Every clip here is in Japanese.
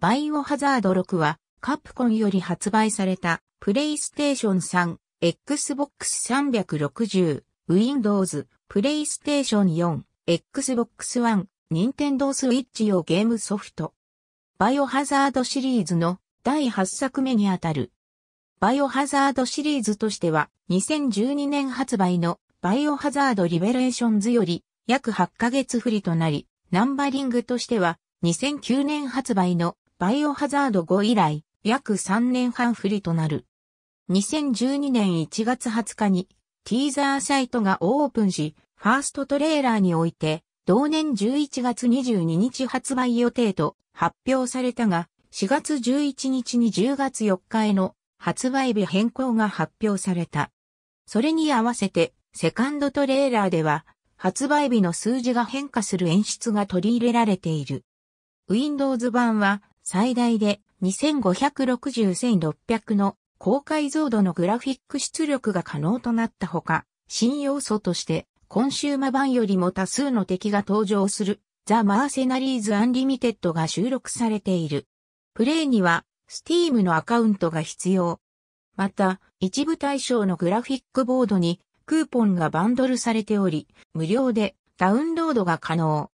バイオハザード6は、カプコンより発売された、プレイステーション3、Xbox 360、Windows、プレイステーション4、Xbox One、Nintendo Switch 用ゲームソフト。バイオハザードシリーズの第8作目にあたる。バイオハザードシリーズとしては、2012年発売のバイオハザードリベレーションズより約8ヶ月不利となり、ナンバリングとしては2009年発売のバイオハザード5以来、約3年半不利となる。2012年1月20日に、ティーザーサイトがオープンし、ファーストトレーラーにおいて、同年11月22日発売予定と発表されたが、4月11日に10月4日への発売日変更が発表された。それに合わせて、セカンドトレーラーでは、発売日の数字が変化する演出が取り入れられている。Windows 版は、最大で2560-1600の高解像度のグラフィック出力が可能となったほか、新要素としてコンシューマ版よりも多数の敵が登場するザ・マーセナリーズ・アンリミテッドが収録されている。プレイには Steam のアカウントが必要。また、一部対象のグラフィックボードにクーポンがバンドルされており、無料でダウンロードが可能。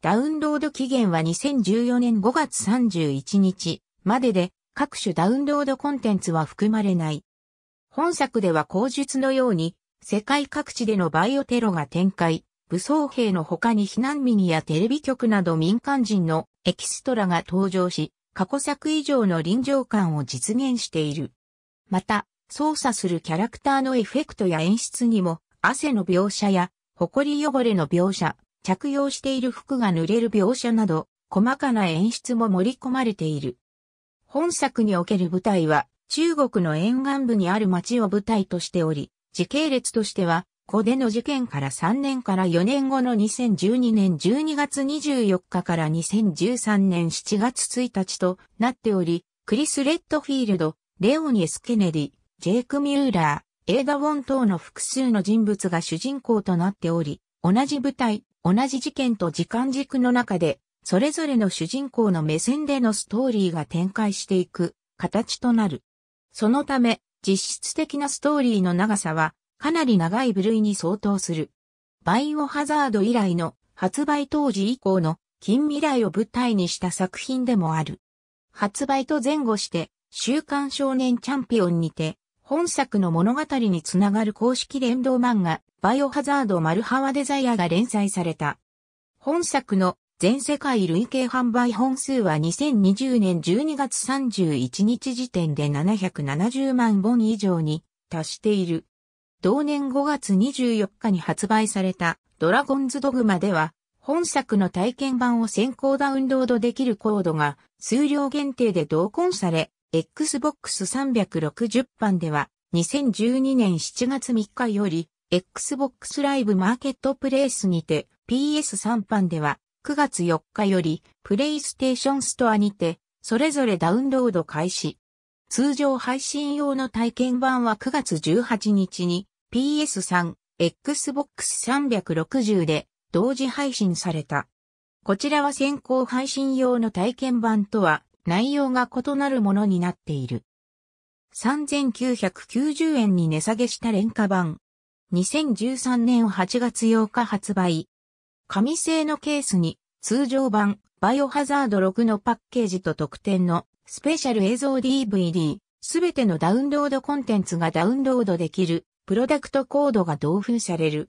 ダウンロード期限は2014年5月31日までで各種ダウンロードコンテンツは含まれない。本作では口述のように世界各地でのバイオテロが展開、武装兵の他に避難民やテレビ局など民間人のエキストラが登場し、過去作以上の臨場感を実現している。また、操作するキャラクターのエフェクトや演出にも、汗の描写や、埃汚れの描写、着用している服が濡れる描写など、細かな演出も盛り込まれている。本作における舞台は、中国の沿岸部にある町を舞台としており、時系列としては、小での事件から3年から4年後の2012年12月24日から2013年7月1日となっており、クリス・レッドフィールド、レオニエス・ケネディ、ジェイク・ミューラー、エイダ・ウォン等の複数の人物が主人公となっており、同じ舞台、同じ事件と時間軸の中で、それぞれの主人公の目線でのストーリーが展開していく形となる。そのため、実質的なストーリーの長さは、かなり長い部類に相当する。バイオハザード以来の発売当時以降の近未来を舞台にした作品でもある。発売と前後して、週刊少年チャンピオンにて、本作の物語につながる公式連動漫画、バイオハザードマルハワデザイアが連載された。本作の全世界累計販売本数は2020年12月31日時点で770万本以上に達している。同年5月24日に発売されたドラゴンズドグマでは本作の体験版を先行ダウンロードできるコードが数量限定で同梱され、Xbox 360版では、2012年7月3日より、Xbox Live マーケットプレイスにて、PS3 版では、9月4日より、PlayStation s t ストアにて、それぞれダウンロード開始。通常配信用の体験版は9月18日に PS3、Xbox 360で同時配信された。こちらは先行配信用の体験版とは内容が異なるものになっている。3990円に値下げした廉価版。2013年8月8日発売。紙製のケースに通常版バイオハザード6のパッケージと特典のスペシャル映像 DVD、すべてのダウンロードコンテンツがダウンロードできるプロダクトコードが同封される。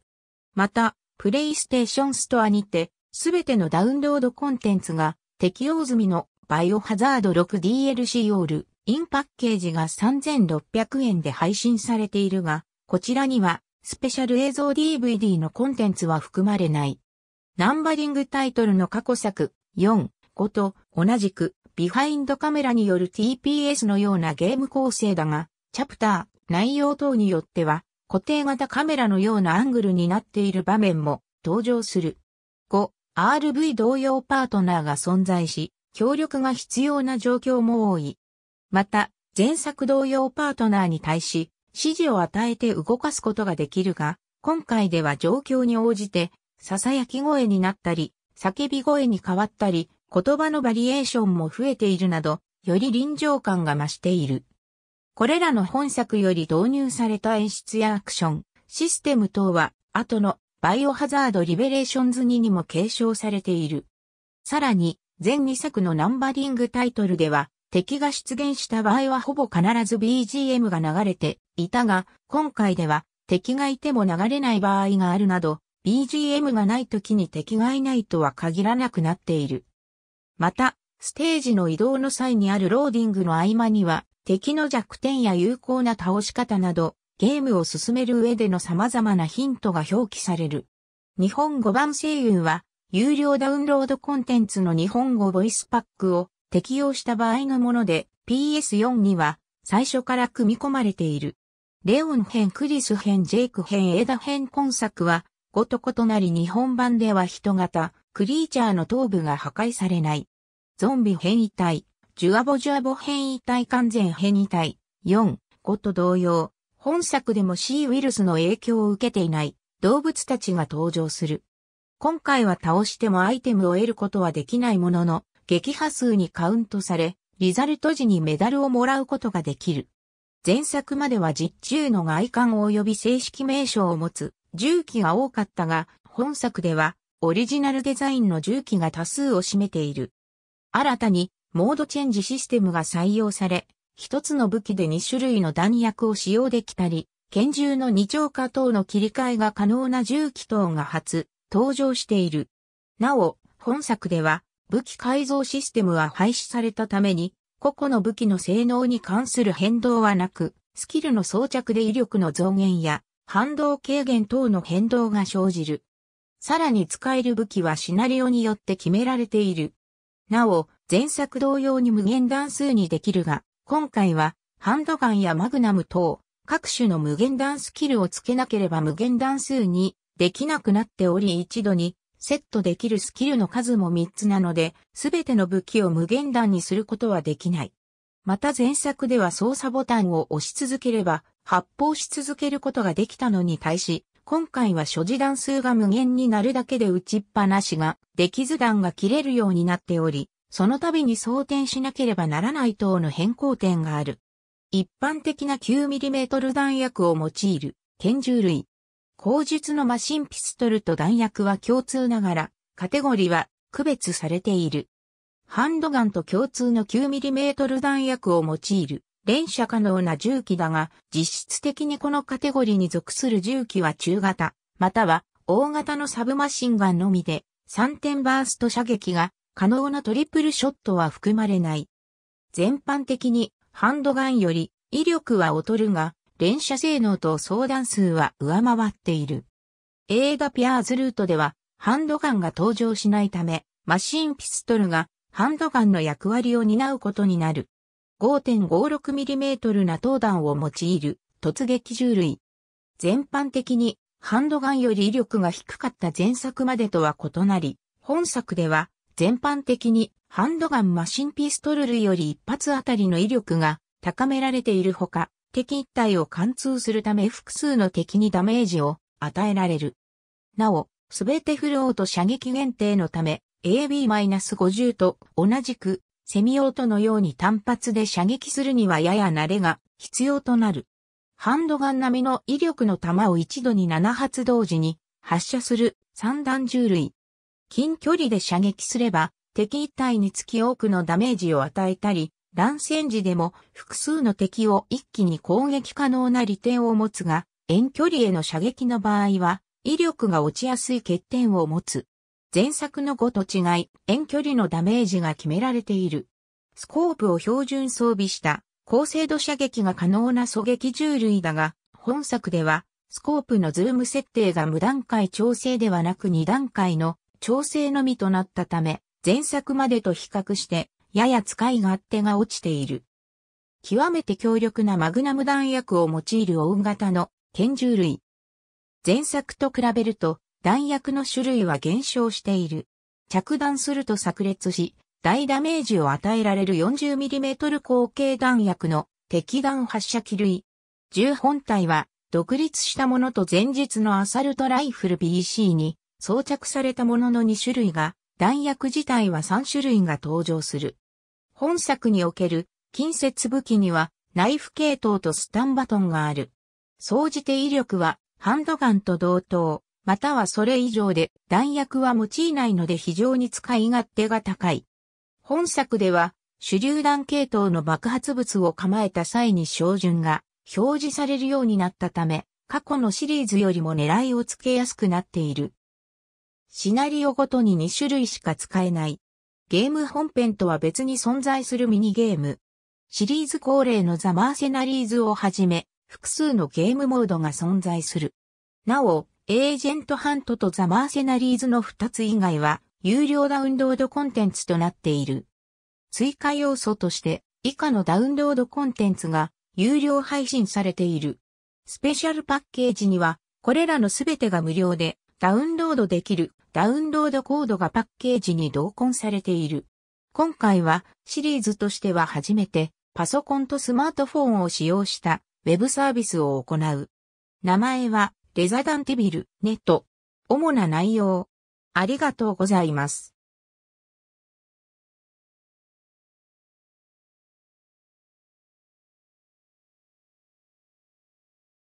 また、プレイステーションストアにて、すべてのダウンロードコンテンツが適用済みのバイオハザード 6DLC オール、インパッケージが3600円で配信されているが、こちらには、スペシャル映像 DVD のコンテンツは含まれない。ナンバリングタイトルの過去作、4、5と同じく、ビハインドカメラによる TPS のようなゲーム構成だが、チャプター、内容等によっては、固定型カメラのようなアングルになっている場面も登場する。5、RV 同様パートナーが存在し、協力が必要な状況も多い。また、前作同様パートナーに対し、指示を与えて動かすことができるが、今回では状況に応じて、囁き声になったり、叫び声に変わったり、言葉のバリエーションも増えているなど、より臨場感が増している。これらの本作より導入された演出やアクション、システム等は、後のバイオハザードリベレーションズ2にも継承されている。さらに、全2作のナンバリングタイトルでは、敵が出現した場合はほぼ必ず BGM が流れていたが、今回では敵がいても流れない場合があるなど、BGM がない時に敵がいないとは限らなくなっている。また、ステージの移動の際にあるローディングの合間には、敵の弱点や有効な倒し方など、ゲームを進める上での様々なヒントが表記される。日本語版声優は、有料ダウンロードコンテンツの日本語ボイスパックを適用した場合のもので PS4 には最初から組み込まれている。レオン編、クリス編、ジェイク編、エダ編今作はごと異なり日本版では人型、クリーチャーの頭部が破壊されない。ゾンビ変異体、ジュアボジュアボ変異体完全変異体、4、5と同様、本作でも C ウイルスの影響を受けていない動物たちが登場する。今回は倒してもアイテムを得ることはできないものの、撃破数にカウントされ、リザルト時にメダルをもらうことができる。前作までは実中の外観及び正式名称を持つ銃器が多かったが、本作ではオリジナルデザインの銃器が多数を占めている。新たにモードチェンジシステムが採用され、一つの武器で2種類の弾薬を使用できたり、拳銃の二丁化等の切り替えが可能な銃器等が発登場している。なお、本作では、武器改造システムは廃止されたために、個々の武器の性能に関する変動はなく、スキルの装着で威力の増減や、反動軽減等の変動が生じる。さらに使える武器はシナリオによって決められている。なお、前作同様に無限段数にできるが、今回は、ハンドガンやマグナム等、各種の無限弾スキルをつけなければ無限弾数にできなくなっており一度にセットできるスキルの数も3つなので、すべての武器を無限弾にすることはできない。また前作では操作ボタンを押し続ければ、発砲し続けることができたのに対し、今回は所持弾数が無限になるだけで打ちっぱなしが、できず弾が切れるようになっており、その度に装填しなければならない等の変更点がある。一般的な 9mm 弾薬を用いる拳銃類、口述のマシンピストルと弾薬は共通ながら、カテゴリーは区別されている。ハンドガンと共通の 9mm 弾薬を用いる、連射可能な銃器だが、実質的にこのカテゴリーに属する銃器は中型、または大型のサブマシンガンのみで、3点バースト射撃が可能なトリプルショットは含まれない。全般的にハンドガンより威力は劣るが、連射性能と相談数は上回っている。映画ピアーズルートでは、ハンドガンが登場しないため、マシンピストルがハンドガンの役割を担うことになる。5.56mm な投弾を用いる突撃銃類。全般的にハンドガンより威力が低かった前作までとは異なり、本作では全般的にハンドガンマシンピストル類より一発あたりの威力が高められているほか、敵一体を貫通するため複数の敵にダメージを与えられる。なお、すべてフローと射撃限定のため、AB-50 と同じく、セミオートのように単発で射撃するにはやや慣れが必要となる。ハンドガン並みの威力の弾を一度に7発同時に発射する三段銃類。近距離で射撃すれば敵一体につき多くのダメージを与えたり、乱戦時でも複数の敵を一気に攻撃可能な利点を持つが、遠距離への射撃の場合は、威力が落ちやすい欠点を持つ。前作の5と違い、遠距離のダメージが決められている。スコープを標準装備した高精度射撃が可能な狙撃銃類だが、本作では、スコープのズーム設定が無段階調整ではなく2段階の調整のみとなったため、前作までと比較してやや使い勝手が落ちている。極めて強力なマグナム弾薬を用いる大型の拳銃類。前作と比べると弾薬の種類は減少している。着弾すると炸裂し、大ダメージを与えられる 40mm 口径弾薬の敵弾発射機類。銃本体は独立したものと前日のアサルトライフル BC に装着されたものの2種類が弾薬自体は3種類が登場する。本作における近接武器にはナイフ系統とスタンバトンがある。総じて威力はハンドガンと同等、またはそれ以上で弾薬は用いないので非常に使い勝手が高い。本作では手榴弾系統の爆発物を構えた際に照準が表示されるようになったため、過去のシリーズよりも狙いをつけやすくなっている。シナリオごとに2種類しか使えないゲーム本編とは別に存在するミニゲーム。シリーズ恒例のザ・マーセナリーズをはじめ、複数のゲームモードが存在する。なお、エージェントハントとザ・マーセナリーズの2つ以外は、有料ダウンロードコンテンツとなっている。追加要素として、以下のダウンロードコンテンツが、有料配信されている。スペシャルパッケージには、これらのすべてが無料で、ダウンロードできるダウンロードコードがパッケージに同梱されている。今回はシリーズとしては初めてパソコンとスマートフォンを使用したウェブサービスを行う。名前はレザダンティビルネット。主な内容。ありがとうございます。